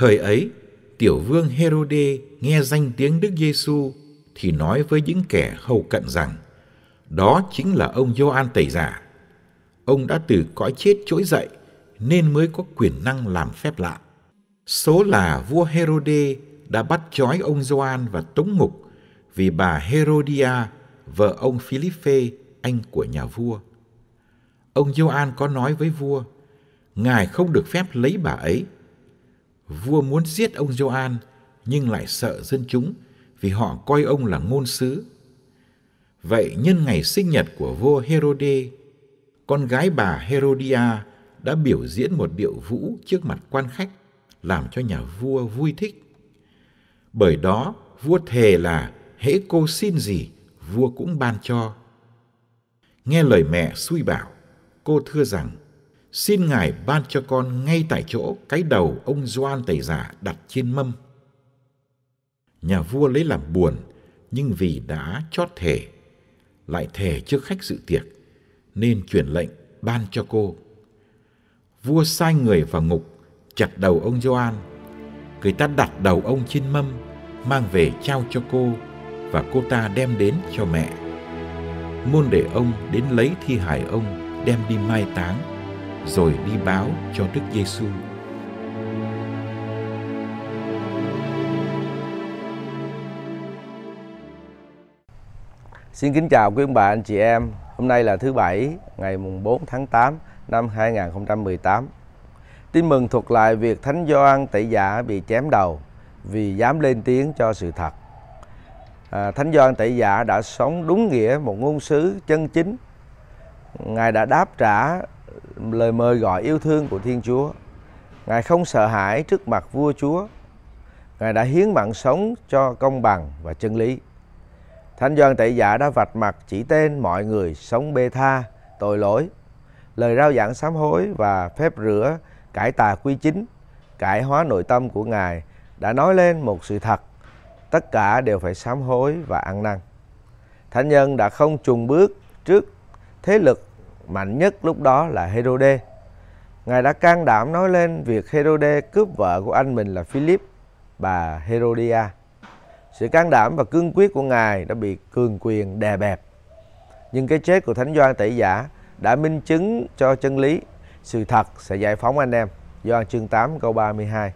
Thời ấy, tiểu vương Herode nghe danh tiếng Đức Giêsu thì nói với những kẻ hầu cận rằng đó chính là ông Gioan Tẩy giả. Ông đã từ cõi chết trỗi dậy nên mới có quyền năng làm phép lạ. Số là vua Herode đã bắt trói ông Gioan và tống ngục vì bà Herodia, vợ ông Philippe, anh của nhà vua. Ông Gioan có nói với vua, Ngài không được phép lấy bà ấy vua muốn giết ông Gioan nhưng lại sợ dân chúng vì họ coi ông là ngôn sứ. Vậy nhân ngày sinh nhật của vua Herode, con gái bà Herodia đã biểu diễn một điệu vũ trước mặt quan khách làm cho nhà vua vui thích. Bởi đó, vua thề là hễ cô xin gì, vua cũng ban cho. Nghe lời mẹ xui bảo, cô thưa rằng xin Ngài ban cho con ngay tại chỗ cái đầu ông Doan Tẩy Giả đặt trên mâm. Nhà vua lấy làm buồn, nhưng vì đã chót thể, lại thể trước khách dự tiệc, nên truyền lệnh ban cho cô. Vua sai người vào ngục, chặt đầu ông Doan. Người ta đặt đầu ông trên mâm, mang về trao cho cô và cô ta đem đến cho mẹ. Môn để ông đến lấy thi hài ông đem đi mai táng rồi đi báo cho Đức Giêsu. Xin kính chào quý ông bà anh chị em. Hôm nay là thứ bảy, ngày mùng 4 tháng 8 năm 2018. Tin mừng thuật lại việc Thánh Gioan Tẩy Giả bị chém đầu vì dám lên tiếng cho sự thật. À, Thánh Gioan Tẩy Giả đã sống đúng nghĩa một ngôn sứ chân chính. Ngài đã đáp trả lời mời gọi yêu thương của Thiên Chúa. Ngài không sợ hãi trước mặt vua Chúa. Ngài đã hiến mạng sống cho công bằng và chân lý. Thánh Doan Tẩy Giả đã vạch mặt chỉ tên mọi người sống bê tha, tội lỗi, lời rao giảng sám hối và phép rửa cải tà quy chính, cải hóa nội tâm của Ngài đã nói lên một sự thật. Tất cả đều phải sám hối và ăn năn. Thánh nhân đã không trùng bước trước thế lực mạnh nhất lúc đó là Herode. Ngài đã can đảm nói lên việc Herode cướp vợ của anh mình là Philip, bà Herodia. Sự can đảm và cương quyết của Ngài đã bị cường quyền đè bẹp. Nhưng cái chết của Thánh Doan Tẩy Giả đã minh chứng cho chân lý, sự thật sẽ giải phóng anh em. Doan chương 8 câu 32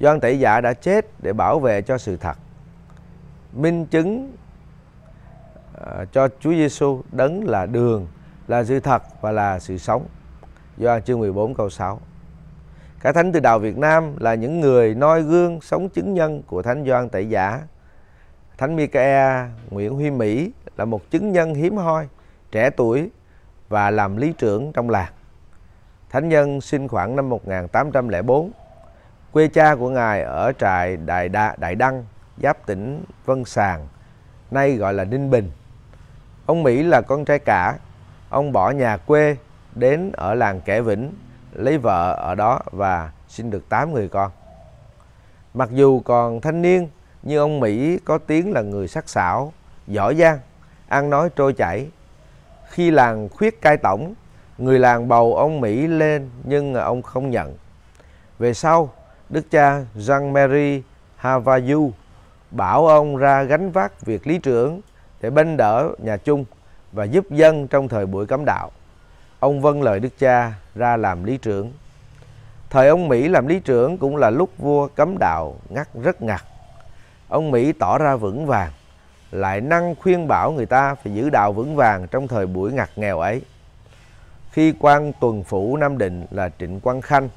Doan Tẩy Giả đã chết để bảo vệ cho sự thật. Minh chứng ờ, cho Chúa Giêsu đấng là đường, là sự thật và là sự sống. do chương 14 câu 6. Cả thánh từ đạo Việt Nam là những người noi gương sống chứng nhân của thánh Doan Tẩy Giả. Thánh Micae Nguyễn Huy Mỹ là một chứng nhân hiếm hoi, trẻ tuổi và làm lý trưởng trong làng. Thánh nhân sinh khoảng năm 1804. Quê cha của ngài ở trại Đại Đa, Đại Đăng, giáp tỉnh Vân Sàng, nay gọi là Ninh Bình. Ông Mỹ là con trai cả, Ông bỏ nhà quê đến ở làng Kẻ Vĩnh, lấy vợ ở đó và sinh được 8 người con. Mặc dù còn thanh niên, nhưng ông Mỹ có tiếng là người sắc sảo, giỏi giang, ăn nói trôi chảy. Khi làng khuyết cai tổng, người làng bầu ông Mỹ lên nhưng ông không nhận. Về sau, đức cha Jean Mary Havayu bảo ông ra gánh vác việc lý trưởng để bên đỡ nhà chung và giúp dân trong thời buổi cấm đạo. Ông vâng lời đức cha ra làm lý trưởng. Thời ông Mỹ làm lý trưởng cũng là lúc vua cấm đạo ngắt rất ngặt. Ông Mỹ tỏ ra vững vàng, lại năng khuyên bảo người ta phải giữ đạo vững vàng trong thời buổi ngặt nghèo ấy. Khi quan tuần phủ Nam Định là Trịnh Quang Khanh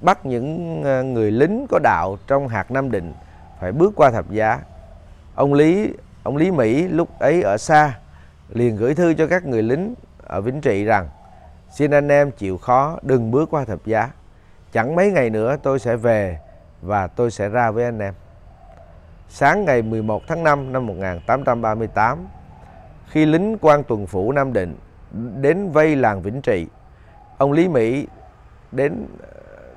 bắt những ờ, người lính có đạo trong hạt Nam Định phải bước qua thập giá. Ông Lý, ông Lý Mỹ lúc ấy ở xa liền gửi thư cho các người lính ở Vĩnh Trị rằng xin anh em chịu khó đừng bước qua thập giá. Chẳng mấy ngày nữa tôi sẽ về và tôi sẽ ra với anh em. Sáng ngày 11 tháng 5 năm 1838, khi lính quan tuần phủ Nam Định đến vây làng Vĩnh Trị, ông Lý Mỹ đến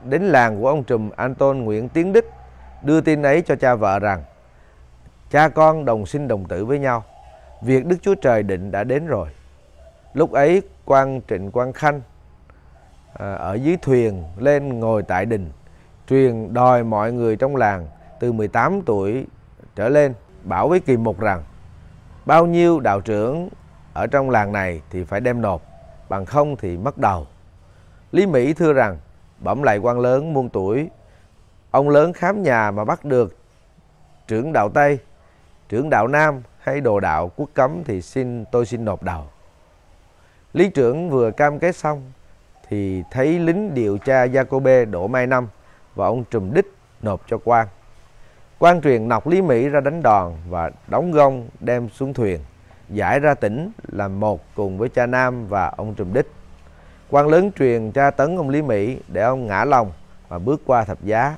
đến làng của ông trùm Anton Nguyễn Tiến Đức đưa tin ấy cho cha vợ rằng cha con đồng sinh đồng tử với nhau việc Đức Chúa Trời định đã đến rồi. Lúc ấy quan Trịnh Quang Khanh à, ở dưới thuyền lên ngồi tại đình truyền đòi mọi người trong làng từ 18 tuổi trở lên bảo với Kỳ Mục rằng bao nhiêu đạo trưởng ở trong làng này thì phải đem nộp bằng không thì mất đầu. Lý Mỹ thưa rằng bẩm lại quan lớn muôn tuổi ông lớn khám nhà mà bắt được trưởng đạo Tây trưởng đạo Nam hay đồ đạo quốc cấm thì xin tôi xin nộp đầu. Lý trưởng vừa cam kết xong thì thấy lính điều tra Jacobe đổ mai năm và ông trùm đích nộp cho quan. Quan truyền nọc Lý Mỹ ra đánh đòn và đóng gông đem xuống thuyền, giải ra tỉnh làm một cùng với cha Nam và ông trùm đích. Quan lớn truyền tra tấn ông Lý Mỹ để ông ngã lòng và bước qua thập giá.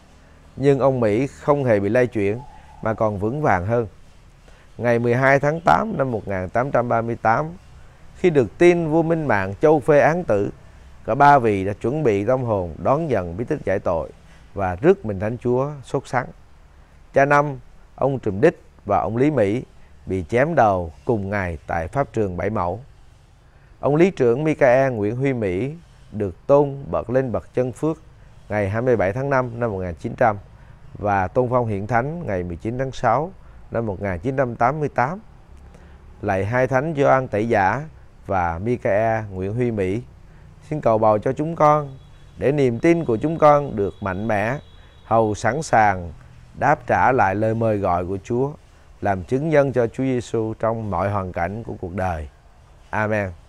Nhưng ông Mỹ không hề bị lay chuyển mà còn vững vàng hơn ngày 12 tháng 8 năm 1838, khi được tin vua Minh Mạng châu phê án tử, cả ba vị đã chuẩn bị tâm hồn đón nhận bí tích giải tội và rước mình thánh chúa sốt sắng. Cha Năm, ông Trùm Đích và ông Lý Mỹ bị chém đầu cùng ngày tại pháp trường Bảy Mẫu. Ông Lý trưởng Michael Nguyễn Huy Mỹ được tôn bậc lên bậc chân phước ngày 27 tháng 5 năm 1900 và tôn phong hiện thánh ngày 19 tháng 6 năm 1988 lạy hai thánh Gioan Tẩy Giả và Micae Nguyễn Huy Mỹ xin cầu bầu cho chúng con để niềm tin của chúng con được mạnh mẽ hầu sẵn sàng đáp trả lại lời mời gọi của Chúa làm chứng nhân cho Chúa Giêsu trong mọi hoàn cảnh của cuộc đời. Amen.